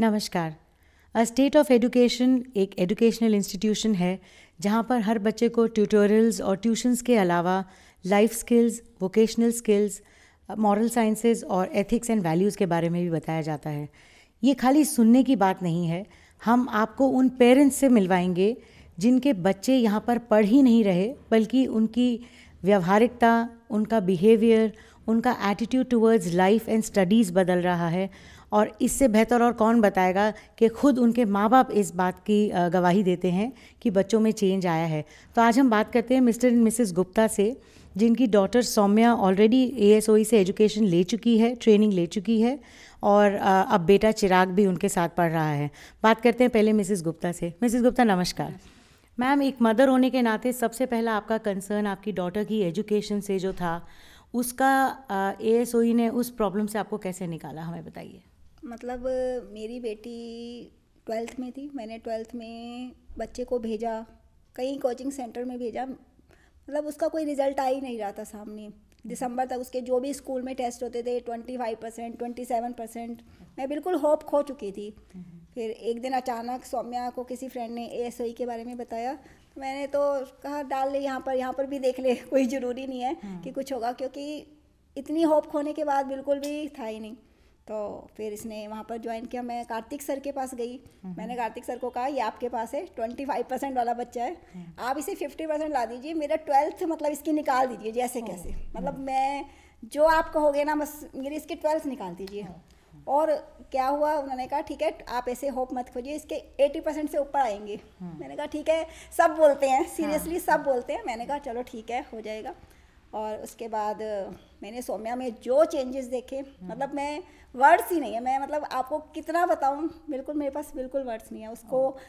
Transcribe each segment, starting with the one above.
नमस्कार a state of education एक educational institution है जहाँ पर हर बच्चे को ट्यूटोरियल्स और ट्यूशन्स के अलावा life skills vocational skills moral sciences और एथिक्स एंड वैल्यूज़ के बारे में भी बताया जाता है ये खाली सुनने की बात नहीं है हम आपको उन पेरेंट्स से मिलवाएंगे जिनके बच्चे यहाँ पर पढ़ ही नहीं रहे बल्कि उनकी व्यवहारिकता उनका बिहेवियर उनका attitude towards life and studies बदल रहा है और इससे बेहतर और कौन बताएगा कि खुद उनके माँ बाप इस बात की गवाही देते हैं कि बच्चों में चेंज आया है तो आज हम बात करते हैं मिस्टर एंड मिसेस गुप्ता से जिनकी daughter Saumya already A e से एजुकेशन ले चुकी है ट्रेनिंग ले चुकी है और अब बेटा चिराग भी उनके साथ पढ़ रहा है बात करते हैं पहले मिसेस गुप्ता से मिसेस गुप्ता नमस्कार मैम एक मदर होने के नाते सबसे पहला आपका कंसर्न आपकी डॉटर की एजुकेशन से जो था उसका ए एस e ने उस प्रॉब्लम से आपको कैसे निकाला हमें बताइए मतलब मेरी बेटी ट्वेल्थ में थी मैंने ट्वेल्थ में बच्चे को भेजा कई कोचिंग सेंटर में भेजा मतलब उसका कोई रिजल्ट आ ही नहीं रहा था सामने हम्म। दिसंबर तक उसके जो भी स्कूल में टेस्ट होते थे twenty five percent twenty seven percent मैं बिल्कुल होप खो चुकी थी हम्म। फिर एक दिन अचानक सौम्या को किसी फ्रेंड ने ए e के बारे में बताया मैंने तो कहा डाल ले यहाँ पर यहाँ पर भी देख ले कोई ज़रूरी नहीं है हाँ। कि कुछ होगा क्योंकि इतनी होप खोने के बाद बिल्कुल भी था ही नहीं तो फिर इसने वहाँ पर ज्वाइन किया मैं कार्तिक सर के पास गई हम्म। मैंने कार्तिक सर को कहा ये आपके पास है ट्वेंटी फाइव परसेंट वाला बच्चा है हाँ। आप इसे फिफ्टी परसेंट ला दीजिए मेरा ट्वेल्थ मतलब इसकी निकाल दीजिए जैसे कैसे मतलब मैं जो आप कहोगे ना बस मेरी इसकी ट्वेल्थ निकाल दीजिए हाँ। और क्या हुआ उन्होंने कहा ठीक है आप ऐसे होप मत खोजिए इसके 80 परसेंट से ऊपर आएंगे हम्म। मैंने कहा ठीक है सब बोलते हैं सीरियसली हाँ। सब बोलते हैं मैंने कहा चलो ठीक है हो जाएगा और उसके बाद मैंने सोम्या में जो चेंजेस देखे हम्म। मतलब मैं वर्ड्स ही नहीं है मैं मतलब आपको कितना बताऊँ बिल्कुल मेरे पास बिल्कुल वर्ड्स नहीं है उसको हाँ।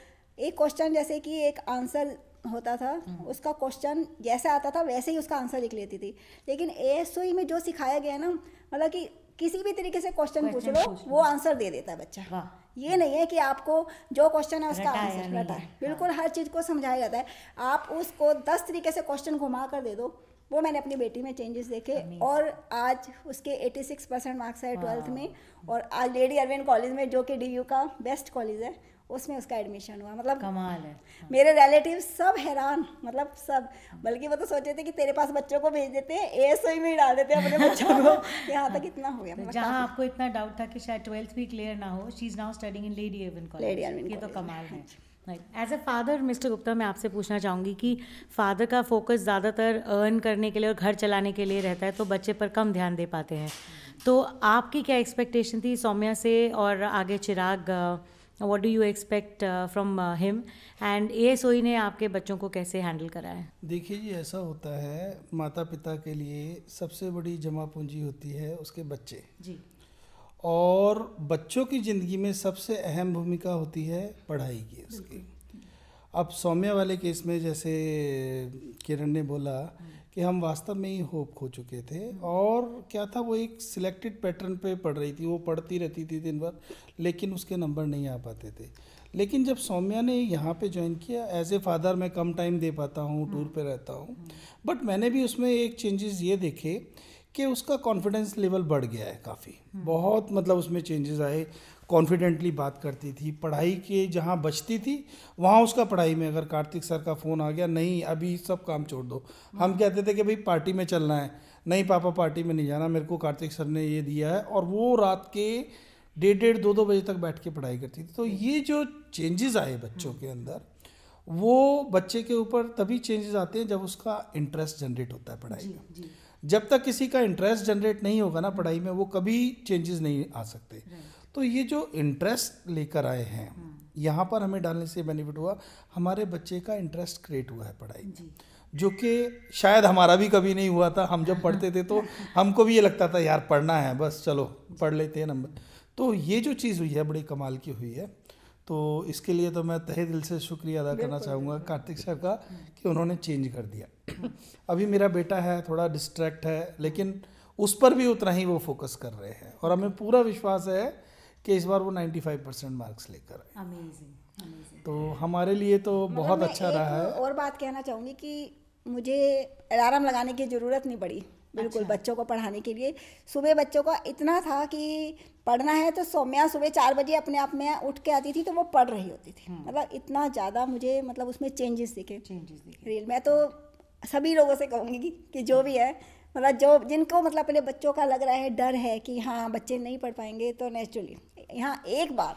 एक क्वेश्चन जैसे कि एक आंसर होता था हम्म। उसका क्वेश्चन जैसा आता था वैसे ही उसका आंसर लिख लेती थी लेकिन ए e में जो सिखाया गया ना मतलब कि किसी भी तरीके से क्वेश्चन पूछ लो वो आंसर दे देता है बच्चा ये नहीं है कि आपको जो क्वेश्चन है उसका आंसर रटा है हाँ। बिल्कुल हर चीज़ को समझाया जाता है आप उसको दस तरीके से क्वेश्चन घुमा कर दे दो वो मैंने अपनी बेटी में चेंजेस देखे और आज उसके 86 परसेंट मार्क्स आए ट्वेल्थ में और आज लेडी अरविंद कॉलेज में जो कि डी का बेस्ट कॉलेज है उसमें उसका एडमिशन हुआ मतलब कमाल है मेरे रिलेटिव सब हैरान मतलब सब बल्कि वो तो सोचे थे कि तेरे पास बच्चों को भेज देते हैं ओ में ही डाल देते हैं अपने बच्चों को यहाँ तक इतना हो गया तो मतलब जहाँ आपको इतना डाउट था कि शायद ट्वेल्थ भी क्लियर ना हो she is now studying in Lady Irwin college ये तो कमाल है as a father mister Gupta मैं आपसे पूछना चाहूँगी कि फादर का फोकस ज़्यादातर अर्न करने के लिए और घर चलाने के लिए रहता है तो बच्चे पर कम ध्यान दे पाते हैं तो आपकी क्या एक्सपेक्टेशन थी सौम्या से और आगे Chirag uh, what do you expect from him and uh ने आपके बच्चों को कैसे हैंडल करा है देखिए जी ऐसा होता है माता पिता के लिए सबसे बड़ी जमा पूंजी होती है उसके बच्चे जी और बच्चों की ज़िंदगी में सबसे अहम भूमिका होती है पढ़ाई की उसकी अब सौम्या वाले केस में जैसे किरण ने बोला हम्म। कि हम वास्तव में ही होप खो चुके थे और क्या था वो एक सिलेक्टेड पैटर्न पे पढ़ रही थी वो पढ़ती रहती थी दिन भर लेकिन उसके नंबर नहीं आ पाते थे लेकिन जब सौम्या ने यहाँ पे ज्वाइन किया एज ए फादर मैं कम टाइम दे पाता हूँ टूर हम्म। पे रहता हूँ बट मैंने भी उसमें एक चेंजेस ये देखे कि उसका कॉन्फिडेंस लेवल बढ़ गया है काफ़ी हम्म। बहुत मतलब उसमें चेंजेस आए कॉन्फिडेंटली बात करती थी पढ़ाई के जहाँ बचती थी वहाँ उसका पढ़ाई में अगर कार्तिक सर का फ़ोन आ गया नहीं अभी सब काम छोड़ दो हम कहते थे कि भाई पार्टी में चलना है नहीं पापा पार्टी में नहीं जाना मेरे को कार्तिक सर ने ये दिया है और वो रात के डेढ़ डेढ़ दो दो बजे तक बैठ के पढ़ाई करती थी तो ये जो चेंजेस आए बच्चों के अंदर वो बच्चे के ऊपर तभी चेंजेस आते हैं जब उसका इंटरेस्ट जनरेट होता है पढ़ाई में जब तक किसी का इंटरेस्ट जनरेट नहीं होगा ना पढ़ाई में वो कभी चेंजेस नहीं आ सकते तो ये जो इंटरेस्ट लेकर आए हैं हाँ। यहाँ पर हमें डालने से बेनिफिट हुआ हमारे बच्चे का इंटरेस्ट क्रिएट हुआ है पढ़ाई में जो कि शायद हमारा भी कभी नहीं हुआ था हम जब पढ़ते थे तो हमको भी ये लगता था यार पढ़ना है बस चलो पढ़ लेते हैं नंबर तो ये जो चीज़ हुई है बड़ी कमाल की हुई है तो इसके लिए तो मैं तहे दिल से शुक्रिया अदा करना चाहूँगा कार्तिक साहब का हाँ। कि उन्होंने चेंज कर दिया हाँ। अभी मेरा बेटा है थोड़ा डिस्ट्रैक्ट है लेकिन उस पर भी उतना ही वो फोकस कर रहे हैं और हमें पूरा विश्वास है कि इस बार वो 95 परसेंट मार्क्स लेकर आए तो हमारे लिए तो मतलब बहुत अच्छा रहा है और बात कहना चाहूँगी कि मुझे अलार्म लगाने की ज़रूरत नहीं पड़ी बिल्कुल अच्छा। बच्चों को पढ़ाने के लिए सुबह बच्चों का इतना था कि पढ़ना है तो सौम्या सुबह चार बजे अपने आप में उठ के आती थी तो वो पढ़ रही होती थी हम्म। मतलब इतना ज़्यादा मुझे मतलब उसमें चेंजेस दिखे चेंजेस दिखे रियल मैं तो सभी लोगों से कहूँगी कि, कि जो भी है मतलब जो जिनको मतलब अपने बच्चों का लग रहा है डर है कि हाँ बच्चे नहीं पढ़ पाएंगे तो नेचुरली यहाँ एक बार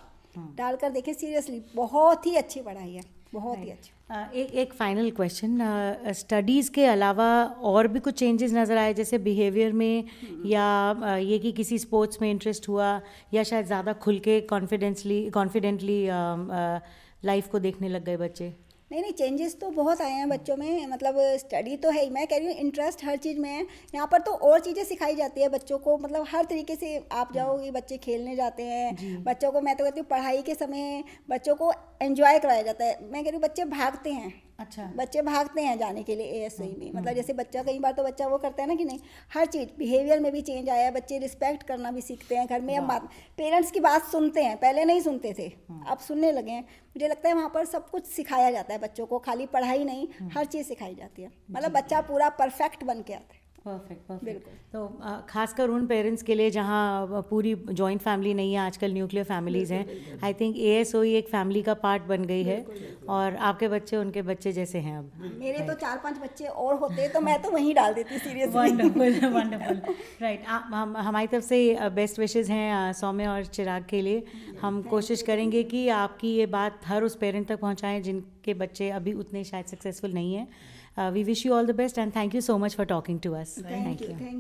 डालकर देखें सीरियसली बहुत ही अच्छी पढ़ाई है बहुत ही अच्छी एक एक फाइनल क्वेश्चन स्टडीज़ के अलावा और भी कुछ चेंजेस नज़र आए जैसे बिहेवियर में हम्म। या ये कि किसी स्पोर्ट्स में इंटरेस्ट हुआ या शायद ज़्यादा खुल के कॉन्फिडेंसली कॉन्फिडेंटली लाइफ को देखने लग गए बच्चे नहीं नहीं चेंजेस तो बहुत आए हैं बच्चों में मतलब स्टडी तो है ही मैं कह रही हूँ इंटरेस्ट हर चीज़ में है यहाँ पर तो और चीज़ें सिखाई जाती है बच्चों को मतलब हर तरीके से आप जाओगे बच्चे खेलने जाते हैं बच्चों को मैं तो कहती हूँ पढ़ाई के समय बच्चों को एंजॉय कराया जाता है मैं कह रही हूँ बच्चे भागते हैं अच्छा बच्चे भागते हैं जाने के लिए ए एस आई में हम्म। मतलब जैसे बच्चा कई बार तो बच्चा वो करता है ना कि नहीं हर चीज़ बिहेवियर में भी चेंज आया है बच्चे रिस्पेक्ट करना भी सीखते हैं घर में अब बात पेरेंट्स की बात सुनते हैं पहले नहीं सुनते थे हम्म। अब सुनने लगे हैं मुझे लगता है वहाँ पर सब कुछ सिखाया जाता है बच्चों को खाली पढ़ाई नहीं हम्म। हर चीज़ सिखाई जाती है मतलब बच्चा पूरा परफेक्ट बन के आता है परफेक्ट परफेक्ट तो खासकर उन पेरेंट्स के लिए जहाँ पूरी जॉइंट फैमिली नहीं है आजकल न्यूक्लियर फैमिलीज़ हैं I think A S O एक फैमिली का पार्ट बन गई है और आपके बच्चे उनके बच्चे जैसे हैं अब मेरे तो चार पांच बच्चे और होते तो मैं तो वहीं डाल देती सीरियसली वंडरफुल वंडरफुल राइट हम हमारी तरफ से बेस्ट विशेज़ हैं सौम्य और चिराग के लिए हम कोशिश करेंगे कि आपकी ये बात हर उस पेरेंट तक पहुँचाएँ जिनके बच्चे अभी उतने शायद सक्सेसफुल नहीं हैं Uh, we wish you all the best and thank you so much for talking to us. Thank, thank you. Thank you.